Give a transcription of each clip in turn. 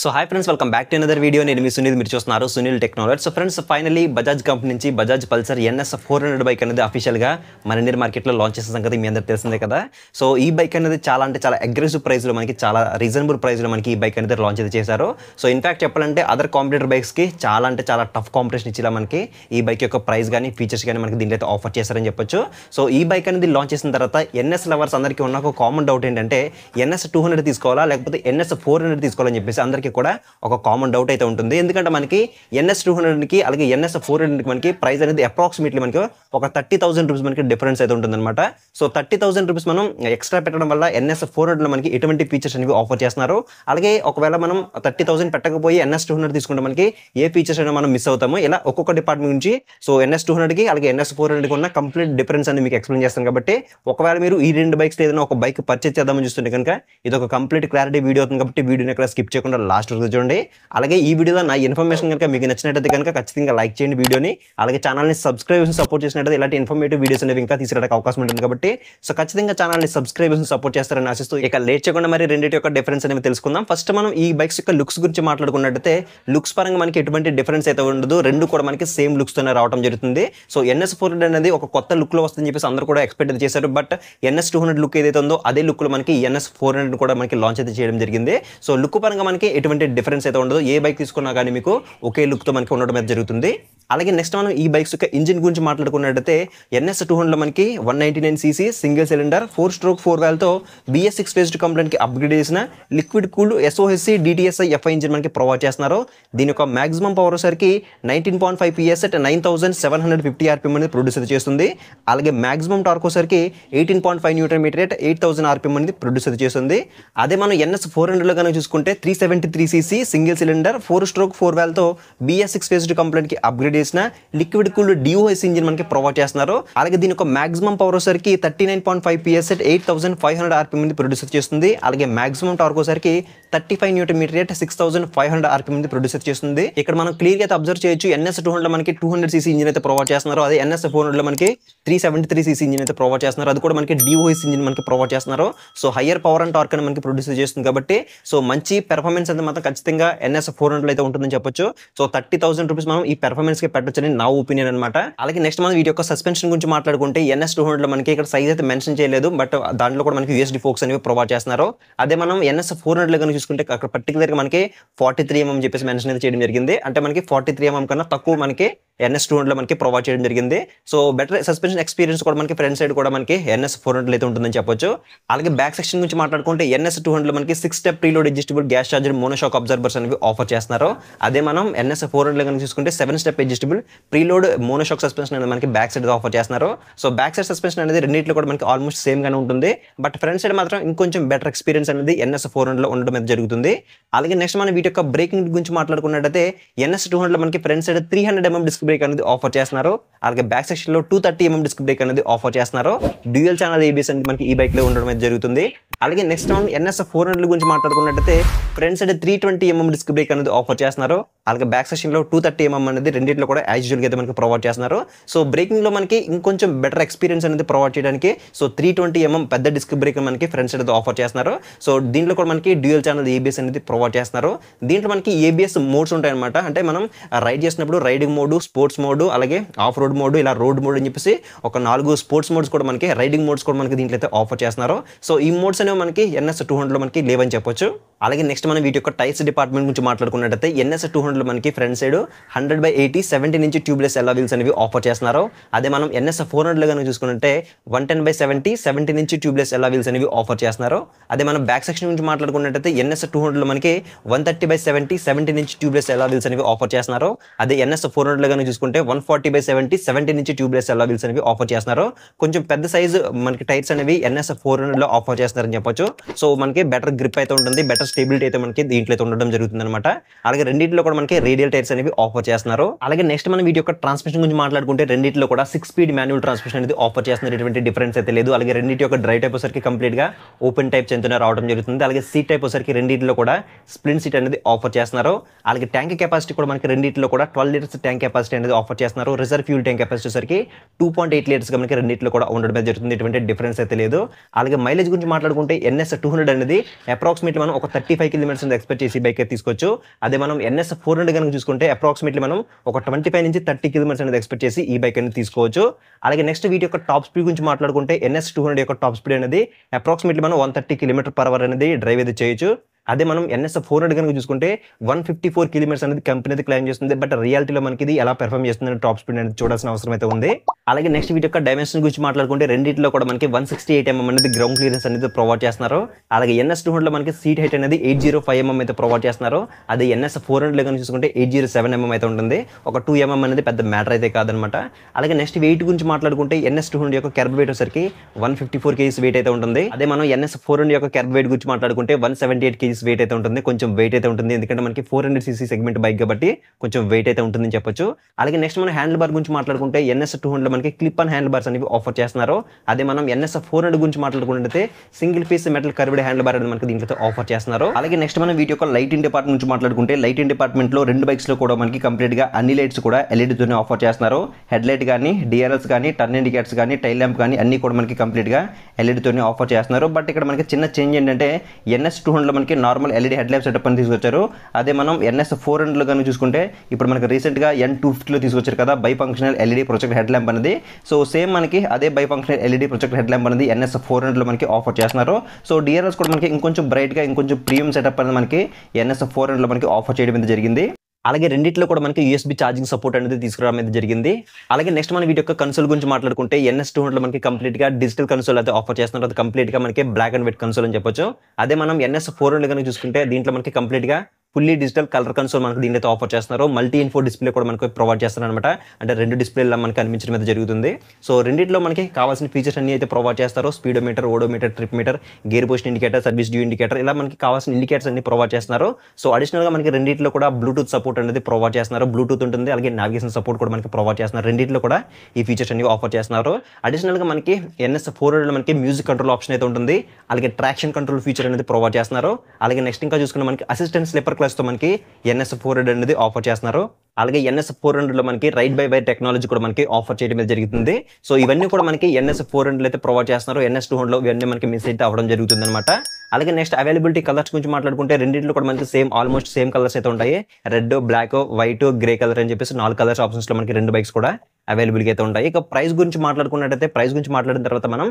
so hi friends welcome back to another video నేను మీ సునీల్ మీరు చూస్తున్నారు Sunil technology so friends finally Bajaj company నుంచి Bajaj Pulsar NS four hundred bike అనేది అఫీషియల్గా మన ఇండియన్ మార్కెట్లో లాంచ్ చేసిన సంగతి మీ అందరు తెలిసిందే కదా సో ఈ బైక్ అనేది చాలా అంటే చాలా అగ్రెసివ్ ప్రైస్లో మనకి చాలా రీజనబుల్ ప్రైస్లో మనకి ఈ బైక్ అనేది లాంచ్ అయితే చేశారు సో ఇన్ఫాక్ట్ చెప్పాలంటే అదర్ కాంపిటేటర్ బైక్స్కి చాలా అంటే చాలా టఫ్ కాంపిటీషన్ ఇచ్చేలా మనకి ఈ బైక్ యొక్క ప్రైస్ కానీ ఫీచర్స్ కానీ మనకి దీనిలో అయితే ఆఫర్ చేశారని చెప్పొచ్చు సో ఈ బైక్ అనేది లాంచ్ చేసిన తర్వాత ఎన్ఎస్ లవర్స్ అందరికీ ఉన్న ఒక కామన్ డౌట్ ఏంటంటే ఎన్ఎస్ టూ హండ్రెడ్ తీసుకోవాలా లేకపోతే ఎన్ఎస్ ఫోర్ హండ్రెడ్ తీసుకోవాలని చెప్పేసి అందరికీ అందరికీ కూడా ఒక కామన్ డౌట్ అయితే ఉంటుంది ఎందుకంటే మనకి ఎన్ఎస్ టూ హండ్రెడ్కి అలాగే ఎన్ఎస్ ఫోర్ హండ్రెడ్కి మనకి ప్రైస్ అనేది అప్రాక్సిమేట్లీ మనకి ఒక థర్టీ థౌసండ్ రూపీస్ మనకి డిఫరెన్స్ అయితే అనమాట సో థర్టీ థౌసండ్ రూపీస్ మనం ఎక్స్ట్రా పెట్టడం వల్ల ఎన్ఎస్ ఫోర్ హండ్రెడ్లో మనకి ఎటువంటి ఫీచర్స్ అనేవి ఆఫర్ చేస్తున్నారు అలాగే ఒకవేళ మనం థర్టీ థౌసండ్ పెట్టకపోయి ఎన్ఎస్ టూ హండ్రెడ్ తీసుకుంటే మనకి ఏ ఫీచర్స్ అయినా మనం మిస్ అవుతాము ఇలా ఒక్కొక్క డిపార్ట్మెంట్ నుంచి సో ఎన్ఎస్ టూ హండ్రెడ్కి అలాగే ఎన్ఎస్ ఫోర్ హండ్రెడ్కి ఉన్న కంప్లీట్ డిఫరెన్స్ అని మీకు ఎక్స్ప్లెయిన్ చేస్తాను కాబట్టి ఒకవేళ మీరు ఈ రెండు బైక్స్ ఏదైనా ఒక బైక్ పర్చేస్ చేద్దామని చూస్తుంటే కనుక ఇది ఒక కంప్లీట్ క్లారిటీ వీడియో అవుతుంది కాబట్టి వీడియోని ఎక్కడ స్కిప్ చేయకుండా లాస్ట్ వరకు చూడండి అలాగే ఈ వీడియోలో నా ఇన్ఫర్మేషన్ కనుక మీకు నచ్చినట్టయితే కనుక ఖచ్చితంగా లైక్ చేయండి వీడియోని అలాగే ఛానల్ని సబ్స్క్రైబ్ సపోర్ట్ చేసినట్టయితే ఇలాంటి ఇన్ఫర్మేటివ్ వీడియోస్ అనేవి ఇంకా తీసుకురాక అవకాశం ఉంటుంది కాబట్టి సో ఖచ్చితంగా ఛానల్ని సబ్స్క్రైబ్ సపోర్ట్ చేస్తారని ఆశిస్తూ ఇక లేట్ చేయకుండా మరి రెండింటి యొక్క డిఫరెన్స్ అనేవి తెలుసుకుందాం ఫస్ట్ మనం ఈ బైక్స్ యొక్క లుక్స్ గురించి మాట్లాడుకున్నట్టయితే లుక్స్ పరంగా మనకి ఎటువంటి డిఫరెన్స్ అయితే ఉండదు రెండు కూడా మనకి సేమ్ లుక్స్తోనే రావడం జరుగుతుంది సో ఎన్ఎస్ ఫోర్ అనేది ఒక కొత్త లుక్లో వస్తుందని చెప్పేసి అందరూ కూడా ఎక్స్పెక్ట్ చేశారు but NS two hundred look ఏదైతే ఉందో అదే లుక్లో మనకి ఎన్ఎస్ ఫోర్ హండ్రెడ్ కూడా మనకి లాంచ్ అయితే చేయడం జరిగింది సో లుక్ పరంగా మనకి ఎటువంటి ఎటువంటి డిఫరెన్స్ అయితే ఉండదు ఏ బైక్ తీసుకున్నా కానీ మీకు ఒకే లుక్తో మనకి ఉండడం అయితే జరుగుతుంది అలాగే నెక్స్ట్ మనం ఈ బైక్స్ యొక్క ఇంజిన్ గురించి మాట్లాడుకున్నట్టయితే ఎన్ఎస్ టూ హండ్రెడ్ మనకి one ninety nine CC single cylinder four stroke four వ్యాల్తో బిఎస్ సిక్స్ ఫేస్డ్ కంప్లైంట్కి అప్గ్రేడ్ చేసిన liquid cooled SOHC DTSi FI engine మనకి ప్రొవైడ్ చేస్తున్నారు దీని యొక్క మాక్సిమం పవర్ వచ్చేసరికి nineteen point five PS at nine thousand seven hundred fifty RPM అనేది produce చేస్తుంది అలాగే మాక్సిమం టార్క్ వచ్చేసరికి eighteen point five newton meter at eight thousand RPM అనేది ప్రొడ్యూస్ చేస్తుంది అదే మనం ఎన్ఎస్ ఫోర్ హండ్రెడ్లో కనుక చూసుకుంటే three seventy three CC single cylinder four stroke four వ్యాల్తో బిఎస్ సిక్స్ ఫేస్డ్ కంప్లైంట్కి అప్గ్రేడ్ చేసిన లిక్విడ్ కూల్ డిఓఎస్ ఇంజిన్ మనకి ప్రొవైడ్ చేస్తున్నారు అలాగే దీని యొక్క మాక్సిమం పవర్ వచ్చేసరికి thirty nine point five PS eight thousand five hundred RP మంది ప్రొడ్యూసర్ చేస్తుంది అలాగే మాక్సిమం టార్క్ వచ్చేసరికి thirty five newton meter rate six thousand five hundred RP మంది ప్రొడ్యూసర్ చేస్తుంది ఇక్కడ మనం క్లియర్ అయితే అబ్జర్వ్ చేయొచ్చు ఎన్ఎస్ టూ హండ్రెడ్ మనకి టూ హండ్రెడ్ సీసీ ఇంజిన్ అయితే ప్రొవైడ్ చేస్తున్నారు అదే ఎన్ఎస్ ఫోర్ హండ్రెడ్ మనకి three seventy three CC engine అయితే ప్రొవైడ్ చేస్తున్నారు అది కూడా మనకి డిఓఎస్ ఇంజిన్ మనకి ప్రొవైడ్ చేస్తున్నారు so higher power and torque అని మనకి ప్రొడ్యూస్ చేస్తుంది కాబట్టి సో మంచి పెర్ఫార్మెన్స్ అంతా మాత్రం ఖచ్చితంగా ఎన్ఎస్ ఫోర్ హండ్రెడ్ అయితే ఉంటుందని చెప్పొచ్చు సో థర్టీ థౌసండ్ రూపీస్ మనం ఈ పెర్ఫార్మెన్స్ కి పెట్టొచ్చని నా ఒపీనియన్ అనమాట అలాగే నెక్స్ట్ మనం వీటి యొక్క సస్పెన్షన్ గురించి మాట్లాడుకుంటే ఎన్ఎస్ టూ హండ్రెడ్ మనకి ఇక్కడ సైజ్ అయితే మెన్షన్ చేయలేదు బట్ దాంట్లో కూడా మనకి యూఎస్డీ ఫోక్స్ అనేవి ప్రొవైడ్ చేస్తున్నారు అదే మనం ఎన్ఎస్ ఫోర్ హండ్రెడ్ కనుక చూసుకుంటే అక్కడ పర్టికులర్గా మనకి ఫార్టీ త్రీ ఎంఎం చెప్పేసి మెన్షన్ అయితే చేయడం జరిగింది అంటే మనకి ఫార్టీ త్రీ ఎంఎం కన్నా తక్కువ మనకి ఎన్ఎస్ టూ హండ్రెడ్ మనకి ప్రొవైడ్ చేయడం జరిగింది సో బెటర్ సస్పెన్షన్ ఎక్స్పీరియన్స్ కూడా మనకి ఫ్రంట్ సైడ్ కూడా మనకి ఎన్ఎస్ ఫోర్ హండ్రెడ్ అయితే ఉంటుందని చెప్పొచ్చు అలాగే బ్యాక్ సెక్షన్ గురించి మాట్లాడుకుంటే ఎన్ఎస్ టూ హండ్రెడ్ మనకి six step preload adjustable gas charger monoshock observers అనేవి ఆఫర్ చేస్తున్నారు అదే మనం ఎన్ఎస్ ఫోర్ హండ్రెడ్ కనుక చూసుకుంటే seven step adjustable preload monoshock suspension అనేది మనకి బ్యాక్ సైడ్ ఆఫర్ చేస్తున్నారు సో బ్యాక్ సైడ్ సస్పెన్షన్ అనేది రెండింటిలో కూడా మనకి ఆల్మోస్ట్ సేమ్ గానే ఉంటుంది బట్ ఫ్రంట్ సైడ్ మాత్రం ఇంకొంచెం బెటర్ ఎక్స్పీరియన్స్ అనేది ఎన్ఎస్ ఫోర్ హండ్రెడ్లో ఉండడం అయితే జరుగుతుంది అలాగే నెక్స్ట్ మనం వీటి యొక్క బ్రేకింగ్ గురించి మాట్లాడుకున్నట్టయితే ఎన్ఎస్ టూ హండ్రెడ్ మనకి front side three hundred MM disc brake అనేది ఆఫర్ చేస్తున్నారు అలాగే బ్యాక్ సెక్షన్లో two thirty MM disc brake అనేది ఆఫర్ చేస్తున్నారు డ్యూయల్ ఛానల్ ఏబిఎస్ అనేది మనకి ఈ బైక్లో ఉండడం అయితే జరుగుతుంది అలాగే next on NS four hundred గురించి మాట్లాడుకున్నట్టయితే front side three twenty MM disc brake అనేది ఆఫర్ చేస్తున్నారు అలాగే బ్యాక్ సెషన్లో టూ థర్టీ ఎంఎం అనేది రెండింటిలో కూడా యాజ్ యూజువల్గా అయితే మనకి ప్రొవైడ్ చేస్తున్నారు సో బ్రేకింగ్లో మనకి ఇంకొంచెం బెటర్ ఎక్స్పీరియన్స్ అనేది ప్రొవైడ్ చేయడానికి సో త్రీ ట్వంటీ ఎంఎం పెద్ద డిస్క్ బ్రేక్ మనకి ఫ్రంట్ సైడ్ ఆఫర్ చేస్తున్నారు సో దీంట్లో కూడా మనకి డ్యూయల్ ఛానల్ ఏబిఎస్ అనేది ప్రొవైడ్ చేస్తున్నారు దీంట్లో మనకి ఏబిఎస్ మోడ్స్ ఉంటాయన్నమాట అంటే మనం రైడ్ చేసినప్పుడు రైడింగ్ మోడ్ స్పోర్ట్స్ మోడ్ అలాగే ఆఫ్ రోడ్ మోడ్ ఇలా రోడ్ మోడ్ అని చెప్పేసి ఒక నాలుగు స్పోర్ట్స్ మోడ్స్ కూడా మనకి రైడింగ్ మోడ్స్ కూడా మనకి దీంట్లో అయితే ఆఫర్ చేస్తున్నారు సో ఈ మోడ్స్ అనేవి మనకి ఎన్ఎస్ టూ హండ్రెడ్లో మనకి లేవని చెప్పొచ్చు అలాగే నెక్స్ట్ మనం వీటి యొక్క టైర్స్ డిపార్ట్మెంట్ నుంచి మాట్లాడుకున్నట్టయితే ఎన్ఎస్ టూ హండ్రెడ్ మనకి front side hundred by eighty seventy నుంచి ట్యూబ్లెస్ ఎలా వీల్స్ అనేవి ఆఫర్ చేస్తున్నారు అదే మనం ఎన్ఎస్ ఫోర్ హండ్రెడ్ కనుక చూసుకుంటే one ten by seventy seventy నుంచి ట్యూబ్లెస్ ఎలా వీల్స్ అనేవి ఆఫర్ చేస్తున్నారు అదే మనం బ్యాక్ సెక్షన్ నుంచి మాట్లాడుకున్నట్టయితే ఎన్ఎస్ టూ హండ్రెడ్లో మనకి one thirty by seventy seventy నుంచి ట్యూబ్లెస్ ఎలా వీల్స్ అనేవి ఆఫర్ చేస్తున్నారు అదే ఎన్ఎస్ ఫోర్ హండ్రెడ్ కనుక చూసుకుంటే one forty by seventy seventy నుంచి ట్యూబ్లెస్ ఎలా వీల్స్ అనేవి ఆఫర్ చేస్తున్నారు కొంచెం పెద్ద సైజు మనకి టైర్స్ అనేవి ఎన్ఎస్ ఫోర్ హండ్రెడ్లో ఆఫర్ చేస్తున్నారని చెప్పొచ్చు సో మనకి బెటర్ గ్రిప్ అయితే ఉంటుంది బెటర్ స్టేబిలిటీ అయితే మనకి దీంట్లో అయితే ఉండడం జరుగుతుంది అనమాట అలాగే రెండింటిలో కూడా మనకి రేడియల్ టైర్స్ అనేవి ఆఫర్ చేస్తున్నారు అలాగే నెక్స్ట్ మనం వీటి యొక్క ట్రాన్స్మిషన్ గురించి మాట్లాడుకుంటే రెండింటిలో కూడా సిక్స్ స్పీడ్ మాన్యువల్ ట్రాన్స్మిషన్ అనేది ఆఫర్ చేస్తున్నారు ఎటువంటి డిఫరెన్స్ అయితే లేదు అలాగే రెండింటి యొక్క డ్రైవ్ టైప్ వచ్చరికి కంప్లీట్ గా ఓపెన్ టైప్ చెందిన రావడం జరుగుతుంది అలాగే సీట్ టైప్ వచ్చరికి రెండింటిలో కూడా స్ప్లిన్ సీట్ అనేది ఆఫర్ చేస్తున్నారు అలాగే ట్యాంక్ కెపాసిటీ కూడా మనకి రెండింటిలో కూడా ట్వెల్వ్ లీటర్స్ ట్యాంక్ కెపాసిటీ అనేది ఆఫర్ చేస్తున్నారు రిజర్వ్ ఫ్యూల్ ట్యాంక్ కెపాసిటీ సరికి టూ పాయింట్ ఎయిట్ లీటర్స్ మనకి రెండింటిలో కూడా ఉండడం జరుగుతుంది ఎటువంటి డిఫరెన్స్ అయితే లేదు అలాగే మైలేజ్ గురించి మాట్లాడుకుంటే తీసుకుంటే ఎన్ఎస్ టూ హండ్రెడ్ అనేది అప్రాక్సిమేట్లీ మనం ఒక థర్టీ ఫైవ్ కిలోమీటర్స్ ఎక్స్పెక్ట్ చేసి బైక్ తీసుకోవచ్చు అదే మనం ఎన్ఎస్ ఫోర్ హండ్రెడ్ కనుక చూసుకుంటే అప్రాక్సిమేట్లీ మనం ఒక ట్వంటీ ఫైవ్ నుంచి థర్టీ కిలోమీటర్స్ అనేది ఎక్స్పెక్ట్ చేసి ఈ బైక్ అనేది తీసుకోవచ్చు అలాగే నెక్స్ట్ వీటి యొక్క టాప్ స్పీడ్ గురించి మాట్లాడుకుంటే ఎన్ఎస్ టూ హండ్రెడ్ యొక్క టాప్ స్పీడ్ అనేది అప్రాక్సిమేట్లీ మనం one thirty kilometre per hour అనేది డ్రైవ్ అయితే చేయొచ్చు అదే మనం ఎన్ఎస్ఎఫ్ ఫోర్ హండ్రెడ్ కనుక చూసుకుంటే వన్ ఫిఫ్టీ ఫోర్ కిలోమీటర్స్ అనేది కంపెనీ అయితే క్లైమ్ చేస్తుంది బట్ రియాలిటీలో మనకి ఇది ఎలా పెర్ఫామ్ చేస్తుంది టాప్ స్పీడ్ అనేది చూడాల్సిన అవసరం అయితే ఉంది అలాగే నెక్స్ట్ వీటి యొక్క డైమెన్షన్ గురించి మాట్లాడుకుంటే రెండింటిలో కూడా మనకి వన్ సిక్స్టీ ఎయిట్ ఎంఎం అనేది గ్రౌండ్ క్లియరెన్స్ అనేది ప్రొవైడ్ చేస్తున్నారు అలాగే ఎన్ఎస్ టూ హండ్రెడ్ మనకి సీట్ హైట్ అనేది ఎయిట్ జీరో ఫైవ్ ఎంఎం అయితే ప్రొవైడ్ చేస్తున్నారు అది ఎన్ఎస్ ఫోర్ హండ్రెడ్ కనుక చూసుకుంటే ఎయిట్ జీరో సెవెన్ ఎంఎం అయితే ఉంటుంది ఒక టూ ఎంఎం అనేది పెద్ద మ్యాటర్ అయితే కాదనమాట అలాగే నెక్స్ట్ వెయిట్ గురించి మాట్లాడుకుంటే ఎన్ఎస్ టూ హండ్రెడ్ యొక్క కెర్బ్ వెయిట్ వచ్చరికి one fifty four kgs weight అయితే ఉంటుంది అదే మనం ఎన్ఎస్ ఫోర్ హండ్రెడ్ యొక్క కెర్బ్ వెయిట్ గురించి మాట్లాడుకుంటే one seventy eight KG CCs weight అయితే ఉంటుంది కొంచెం వెయిట్ అయితే ఉంటుంది ఎందుకంటే మనకి four hundred CC segment bike కాబట్టి కొంచెం వెయిట్ అయితే ఉంటుందని చెప్పొచ్చు అలాగే నెక్స్ట్ మనం హ్యాండిల్ బార్ గురించి మాట్లాడుకుంటే ఎన్ఎస్ టూ హండ్రెడ్ మనకి క్లిప్ అండ్ హ్యాండిల్ బార్స్ అనేవి ఆఫర్ చేస్తున్నారు అదే మనం ఎన్ఎస్ ఫోర్ హండ్రెడ్ గురించి మాట్లాడుకుంటే single piece metal curved handle bar అనేది మనకి దీంట్లో ఆఫర్ చేస్తున్నారు అలాగే నెక్స్ట్ మనం వీటి యొక్క లైటింగ్ డిపార్ట్మెంట్ నుంచి మాట్లాడుకుంటే లైటింగ్ డిపార్ట్మెంట్ లో రెండు బైక్స్ లో కూడా మనకి కంప్లీట్ గా అన్ని లైట్స్ కూడా ఎల్ఈడితోనే e ఆఫర్ చేస్తున్నారు హెడ్ లైట్ కానీ డిఆర్ఎల్స్ కానీ టర్న్ ఇండికేటర్స్ కానీ టైల్ ల్యాంప్ కానీ అన్ని కూడా మనకి కంప్లీట్ గా ఎల్ఈడితోనే e ఆఫర్ చేస్తున్నారు బట్ ఇక్కడ మనకి చిన్న చేంజ్ ఏంటంటే ఎన్ఎస్ టూ హండ్రెడ్ మనకి normal LED head life setup అని తీసుకొచ్చారు అదే మనం ఎన్ఎస్ ఫోర్ హండ్రెడ్లో కానీ చూసుకుంటే ఇప్పుడు మనకి రీసెంట్గా ఎన్ టూ ఫిఫ్టీలో తీసుకొచ్చారు కదా bi functional LED project head lamp అనేది సో సేమ్ మనకి అదే bi functional LED project head lamp అనేది ఎన్ఎస్ ఫోర్ హండ్రెడ్లో మనకి ఆఫర్ చేస్తున్నారు సో డిఆర్ఎస్ కూడా మనకి ఇంకొంచెం బ్రైట్గా ఇంకొంచెం ప్రీమియం సెటప్ అనేది మనకి ఎన్ఎస్ ఫోర్ హండ్రెడ్లో మనకి ఆఫర్ చేయడం జరిగింది అలాగే రెండిట్లో కూడా మనకి యూఎస్బి ఛార్జింగ్ సపోర్ట్ అనేది తీసుకురావడం అయితే జరిగింది అలాగే నెక్స్ట్ మన వీటి యొక్క కన్సోల్ గురించి మాట్లాడుకుంటే ఎన్ఎస్ టూ హండ్రెడ్ మనకి కంప్లీట్గా డిజిటల్ కన్సోల్ అయితే ఆఫర్ చేస్తున్నారు అది కంప్లీట్గా మనకి బ్లాక్ అండ్ వైట్ కన్సోల్ అని చెప్పొచ్చు అదే మనం ఎన్ఎస్ ఫోర్ హండ్రెడ్ కనుక చూసుకుంటే దీంట్లో మనకి కంప్లీట్గా ఫుల్లీ డిజిటల్ కలర్ కన్సోల్ మనకు దీనితో ఆఫర్ చేస్తున్నారు మల్టీ ఇన్ఫో డిస్ప్లే కూడా మనకు ప్రొవైడ్ అనమాట అంటే రెండు డిస్ప్లేలా మనకి అనిపించడం అయితే జరుగుతుంది సో రెండింటిలో మనకి కావాల్సిన ఫీచర్స్ అన్ని అయితే ప్రొవైడ్ చేస్తారు speedometer meter trip meter gear post indicator service due indicator ఇలా మనకి కావాల్సిన ఇండికేటర్స్ అన్ని ప్రొవైడ్ చేస్తున్నారు సో అడిషనల్గా మనకి రెండింటిలో కూడా బ్లూటూత్ సపోర్ట్ అనేది ప్రొవైడ్ చేస్తున్నారు బ్లూటూత్ ఉంటుంది అలాగే నావిగేషన్ సపోర్ట్ కూడా మనకి ప్రొవైడ్ చేస్తున్నారు రెండింటిలో కూడా ఈ ఫీచర్స్ అన్ని ఆఫర్ చేస్తున్నారు అడిషనల్గా మనకి ఎన్ఎస్ ఫోర్ మనకి మ్యూజిక్ కంట్రోల్ ఆప్షన్ అయితే ఉంటుంది అలాగే ట్రాక్షన్ కంట్రోల్ ఫీచర్ అనేది ప్రొవైడ్ చేస్తున్నారు అలాగే నెక్స్ట్ ఇంకా చూసుకున్న మనకి అసిస్టెంట్ స్లీపర్ క్లాస్తో మనకి ఎన్ఎస్ ఫోర్ హండ్రెడ్ అనేది ఆఫర్ చేస్తున్నారు అలాగే ఎన్ఎస్ ఫోర్ హండ్రెడ్లో మనకి రైట్ బై వైర్ టెక్నాలజీ కూడా మనకి ఆఫర్ చేయడం జరుగుతుంది సో ఇవన్నీ కూడా మనకి ఎన్ఎస్ ఫోర్ హండ్రెడ్ అయితే ప్రొవైడ్ చేస్తున్నారు ఎన్ఎస్ టూ హండ్రెడ్లో ఇవన్నీ మనకి మిస్ అయితే అవ్వడం జరుగుతుంది అనమాట అలాగే నెక్స్ట్ అవైలబిలిటీ కలర్స్ గురించి మాట్లాడుకుంటే రెండింటిలో కూడా మనకి సేమ్ ఆల్మోస్ట్ సేమ్ కలర్స్ అయితే ఉంటాయి red black white grey colour అని చెప్పేసి నాలుగు కలర్స్ ఆప్షన్స్లో మనకి రెండు బైక్స్ కూడా అవైలబుల్గా అయితే ఉంటాయి ఇక ప్రైస్ గురించి మాట్లాడుకున్నట్టయితే ప్రైస్ గురించి మాట్లాడిన తర్వాత మనం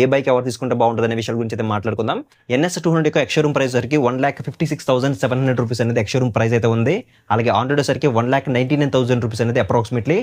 ఏ బైక్ ఎవరు తీసుకుంటే బాగుంటుంది అనే విషయాల గురించి అయితే మాట్లాడుకుందాం ఎన్ఎస్ టూ హండ్రెడ్ యొక్క ఎక్షోరూమ్ ప్రైస్ సరికి one lakh fifty six thousand seven hundred rupees అనేది ఎక్షోరూమ్ ప్రైస్ అయితే ఉంది అలాగే ఆండ్రాయిడ్ సరికి one lakh ninety nine thousand rupees అనేది అప్రాక్సిమేట్లీ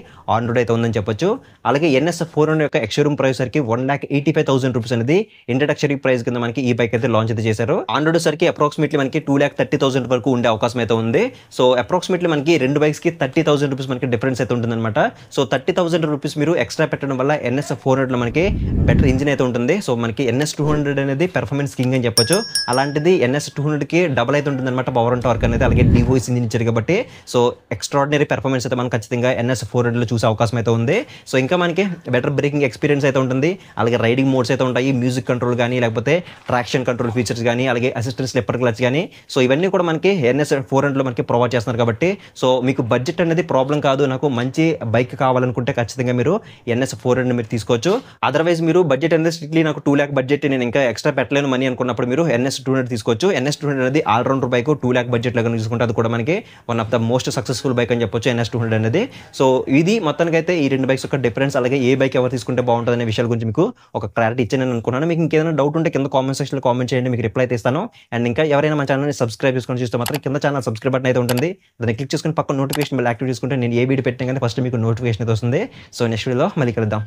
రోడ్ అయితే ఉందని చెప్పొచ్చు అలాగే ఎన్ఎస్ ఫోర్ హండ్రెడ్ యొక్క ఎక్షోరూమ్ ప్రైస్ సరికి one lakh eighty five thousand rupees అనేది ఇంట్రడక్షరీ ప్రైస్ కింద మనకి ఈ బైక్ అయితే లాంచ్ అయితే చేశారు ఆండ్రాయిడ్ సరికి అప్రాక్సిమేట్లీ మనకి టూ ల్యాక్ థర్టీ థౌసండ్ వరకు ఉండే అవకాశం అయితే ఉంది సో అప్రాక్సిమేట్లీ మనకి రెండు కి థర్టీ థౌసండ్ రూపీస్ మనకి డిఫరెన్స్ అయితే అనమాట so thirty twenty thousand rupees మీరు ఎక్స్ట్రా పెట్టడం వల్ల ఎన్ఎస్ ఫోర్ హండ్రెడ్ మనకి బెటర్ ఇంజిన్ అయితే ఉంటుంది సో మనకి ఎన్ఎస్ టూ హండ్రెడ్ అనేది పెర్ఫార్మెన్స్ కింగ్ అని చెప్పొచ్చు అలాంటిది ఎన్ఎస్ టూ హండ్రెడ్కి డబల్ అయితే ఉంటుంది అనమాట పవర్ అండ్ టార్క్ అనేది అలాగే డివోయిస్ ఇంజిన్ ఇచ్చారు కాబట్టి సో ఎక్స్ట్రాడినరీ పెర్ఫార్మెన్స్ అయితే మనం ఖచ్చితంగా ఎన్ఎస్ ఫోర్ హండ్రెడ్లో చూసే అవకాశం అయితే ఉంది సో ఇంకా మనకి బెటర్ బ్రేకింగ్ ఎక్స్పీరియన్స్ అయితే ఉంటుంది అలాగే రైడింగ్ మోడ్స్ అయితే ఉంటాయి మ్యూజిక్ కంట్రోల్ కానీ లేకపోతే ట్రాక్షన్ కంట్రోల్ ఫీచర్స్ కానీ అలాగే అసిస్టెంట్ స్లిప్పర్ క్లచ్ కానీ సో ఇవన్నీ కూడా మనకి ఎన్ఎస్ ఫోర్ హండ్రెడ్లో మనకి ప్రొవైడ్ చేస్తున్నారు కాబట్టి సో మీకు బడ్జెట్ అనేది ప్రాబ్లం కాదు నాకు మంచి బైక్ కావాలనుకుంటే అనుకుంటే ఖచ్చితంగా మీరు ఎన్ఎస్ ఫోర్ హండ్రెడ్ మీరు తీసుకోవచ్చు అదర్వైజ్ మీరు బడ్జెట్ అనేది స్ట్రిక్ట్లీ నాకు టూ ల్యాక్ బడ్జెట్ నేను ఇంకా ఎక్స్ట్రా పెట్టలేను మనీ అనుకున్నప్పుడు మీరు ఎన్ఎస్ టూ హండ్రెడ్ తీసుకోవచ్చు ఎన్ఎస్ టూ హండ్రెడ్ అనేది all round bike two lakh budget కనుక తీసుకుంటే అది కూడా మనకి one of the most successful bike అని చెప్పొచ్చు ఎన్ఎస్ టూ హండ్రెడ్ అనేది సో ఇది మొత్తానికి అయితే ఈ రెండు బైక్స్ యొక్క డిఫరెన్స్ అలాగే ఏ బైక్ ఎవరు తీసుకుంటే బాగుంటుంది అనే విషయాల గురించి మీకు ఒక క్లారిటీ ఇచ్చానని అనుకున్నాను మీకు ఇంకేదైనా డౌట్ ఉంటే కింద కామెంట్ సెక్షన్లో కామెంట్ చేయండి మీకు రిప్లై ఇస్తాను అండ్ ఇంకా ఎవరైనా మా ఛానల్ని సబ్స్క్రైబ్ చేసుకుని చూస్తే మాత్రం కింద ఛానల్ సబ్స్క్రైబ్ బటన్ అయితే ఉంటుంది దాన్ని క్లిక్ చేసుకుని పక్కన నోటిఫికేషన్ బిల్ యాక్టివ్ చేసుకుంటే నేను ఏ వీడియో పెట్టినా కానీ ఫస్ట్ మీకు నోటిఫికేషన్ అయితే వస్తుంది ಬಂದು ಸೊ ನೆಕ್ಸ್ಟ್ ವಿಡಿಯೋದಲ್ಲಿ ಮಲ್ಲಿಕರಿದ್ದಾಂ